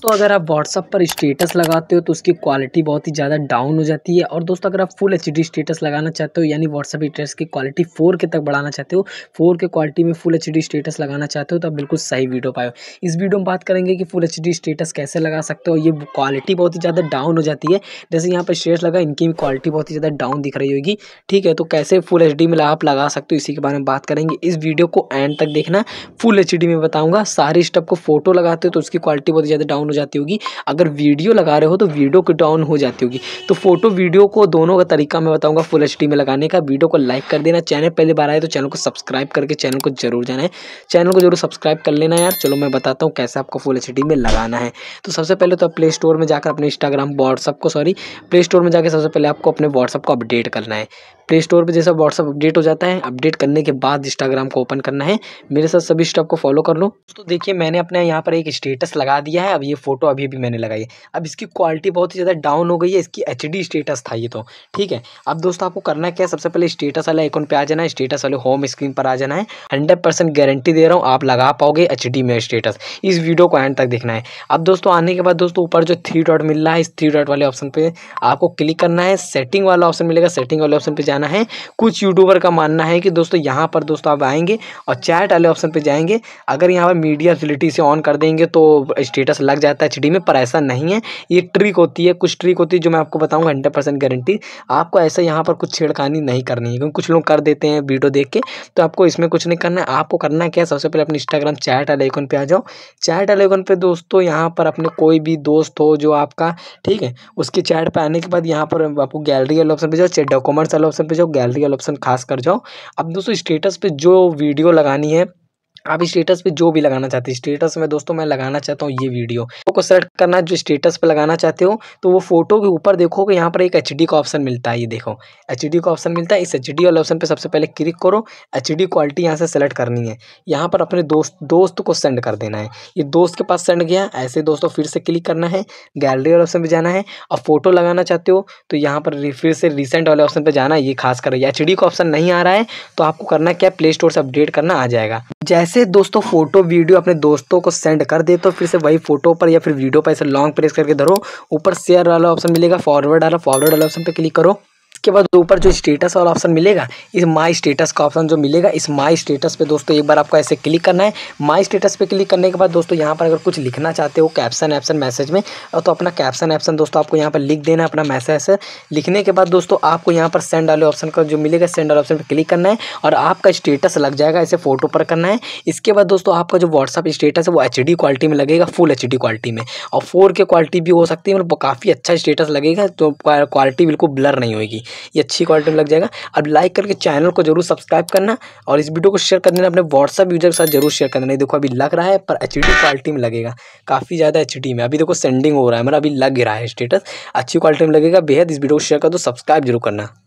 दोस्तों अगर आप व्हाट्सअप पर स्टेटस लगाते हो तो उसकी क्वालिटी बहुत ही ज़्यादा डाउन हो जाती है और दोस्तों अगर आप फुल एच स्टेटस लगाना चाहते हो यानी व्हाट्सअप स्टेटस की क्वालिटी फोर के तक बढ़ाना चाहते हो फोर के क्वालिटी में फुल एच स्टेटस लगाना चाहते हो तो आप बिल्कुल सही वीडियो पाए इस वीडियो में बात करेंगे कि फुल एच स्टेटस कैसे लगा सकते हो ये क्वालिटी बहुत ही ज़्यादा डाउन हो जाती है जैसे यहाँ पर स्टेटस लगा इनकी भी क्वालिटी बहुत ही ज़्यादा डाउन दिख रही होगी ठीक है तो कैसे फुल एच में आप लगा सकते हो इसी के बारे में बात करेंगे इस वीडियो को एंड तक देखना फुल एच में बताऊँगा सारे स्टप को फोटो लगाते हो तो उसकी क्वालिटी बहुत ज़्यादा डाउन डाउन हो जाती होगी अगर वीडियो लगा रहे हो तो वीडियो की डाउन हो जाती होगी तो फोटो वीडियो को दोनों का तरीका मैं बताऊँगा फुल एच में लगाने का वीडियो को लाइक कर देना चैनल पहली बार आए तो चैनल को सब्सक्राइब करके चैनल को जरूर जाना है चैनल को जरूर सब्सक्राइब कर लेना यार चलो मैं बताता हूँ कैसे आपको फुल एच में लगाना है तो सबसे पहले तो आप प्ले स्टोर में जाकर अपने इंस्टाग्राम व्हाट्सअप को सॉरी प्ले स्टोर में जाकर सबसे पहले आपको अपने व्हाट्सअप को अपडेट करना है प्ले स्टोर पर जैसा व्हाट्सअप अपडेट हो जाता है अपडेट करने के बाद इंस्टाग्राम को ओपन करना है मेरे साथ सभी स्टेप को फॉलो कर लो तो देखिए मैंने अपने यहाँ पर एक स्टेटस लगा दिया है अब ये फ़ोटो अभी भी मैंने लगाई है अब इसकी क्वालिटी बहुत ही ज़्यादा डाउन हो गई है इसकी एच स्टेटस था ये तो ठीक है अब दोस्तों आपको करना क्या है सबसे पहले स्टेटस वाले आइकन पर आ जाना है स्टेटस वाले होम स्क्रीन पर आ जाना है हंड्रेड गारंटी दे रहा हूँ आप लगा पाओगे एच में स्टेटस इस वीडियो को एंड तक देखना है अब दोस्तों आने के बाद दोस्तों ऊपर जो थ्री डॉट मिल रहा है इस थ्री डॉट वाले ऑप्शन पर आपको क्लिक करना है सेटिंग वाला ऑप्शन मिलेगा सेटिंग वाले ऑप्शन पर जाना है कुछ यूट्यूबर का मानना है कि दोस्तों यहाँ पर दोस्तों आप आएंगे और चैट वाले ऑप्शन पर जाएंगे अगर यहाँ पर मीडिया फिलिटी से ऑन कर देंगे तो स्टेटस लग जाता है एच में पर ऐसा नहीं है ये ट्रिक होती है कुछ ट्रिक होती है जो मैं आपको बताऊँगा हंड्रेड गारंटी आपको ऐसा यहाँ पर कुछ छेड़खानी नहीं करनी है क्योंकि कुछ लोग कर देते हैं वीडियो देख के तो आपको इसमें कुछ नहीं करना है आपको करना क्या है सबसे पहले अपने इंस्टाग्राम चैट वाले आइकन पर आ जाओ चैट वाले आइकन पर दोस्तों यहाँ पर अपने कोई भी दोस्त हो जो आपका ठीक है उसके चैट पर आने के बाद यहाँ पर आपको गैलरी वाले ऑप्शन पर जाओ डॉक्यूमेंट्स वाले ऑप्शन पे जाओ गैलरी वाला ऑप्शन खास कर जाओ अब दोस्तों स्टेटस पे जो वीडियो लगानी है आप स्टेटस पे जो भी लगाना चाहते हैं स्टेटस में दोस्तों मैं लगाना चाहता हूँ ये वीडियो तो को सेलेक्ट करना जो स्टेटस पे लगाना चाहते हो तो वो फोटो के ऊपर देखो कि यहाँ पर एक एच का ऑप्शन मिलता है ये देखो एच का ऑप्शन मिलता है इस एच वाले ऑप्शन पर सबसे पहले क्लिक करो एच क्वालिटी यहाँ से सेलेक्ट करनी है यहाँ पर अपने दोस्त दोस्त को सेंड कर देना है ये दोस्त के पास सेंड गया ऐसे दोस्तों फिर से क्लिक करना है गैलरी वाले ऑप्शन पर जाना है और फोटो लगाना चाहते हो तो यहाँ पर फिर से रिसेंट वाले ऑप्शन पर जाना है ये खास कर एच का ऑप्शन नहीं आ रहा है तो आपको करना क्या प्ले स्टोर से अपडेट करना आ जाएगा जैसे से दोस्तों फोटो वीडियो अपने दोस्तों को सेंड कर दे तो फिर से वही फोटो पर या फिर वीडियो पर ऐसे लॉन्ग प्रेस करके धरो ऊपर शेयर वाला ऑप्शन मिलेगा फॉरवर्ड वाला फॉरवर्ड वाला ऑप्शन पर क्लिक करो इसके बाद ऊपर जो स्टेटस वाला ऑप्शन मिलेगा इस माई स्टेटस का ऑप्शन जो मिलेगा इस माई स्टेटस पे दोस्तों एक बार आपको ऐसे क्लिक करना है माई स्टेटस पे क्लिक करने के बाद दोस्तों यहाँ पर अगर कुछ लिखना चाहते हो कैप्शन एप्शन मैसेज में तो अपना कैप्शन एप्शन दोस्तों आपको यहाँ पर लिख देना अपना मैसेज लिखने के बाद दोस्तों आपको यहाँ पर सेंड वाले ऑप्शन का जो मिलेगा सेंड वाले ऑप्शन पर क्लिक करना है और आपका स्टेटस लग जाएगा इसे फोटो पर करना है इसके बाद दोस्तों आपका जो व्हाट्सअप स्टेटस है वो एच क्वालिटी में लगेगा फुल एच क्वालिटी में और फोर के क्वालिटी भी हो सकती है मतलब काफ़ी अच्छा स्टेटस लगेगा तो क्वालिटी बिल्कुल ब्लर नहीं होगी ये अच्छी क्वालिटी में लग जाएगा अब लाइक करके चैनल को जरूर सब्सक्राइब करना और इस वीडियो को शेयर कर देना अपने व्हाट्सअप यूजर के साथ जरूर शेयर कर देना देखो अभी लग रहा है पर एच क्वालिटी में लगेगा काफ़ी ज़्यादा एच में अभी देखो सेंडिंग हो रहा है मेरा मतलब अभी लग रहा है स्टेटस अच्छी क्वालिटी में लगेगा बेहद इस वीडियो को शेयर कर दो सब्सक्राइब जरूर करना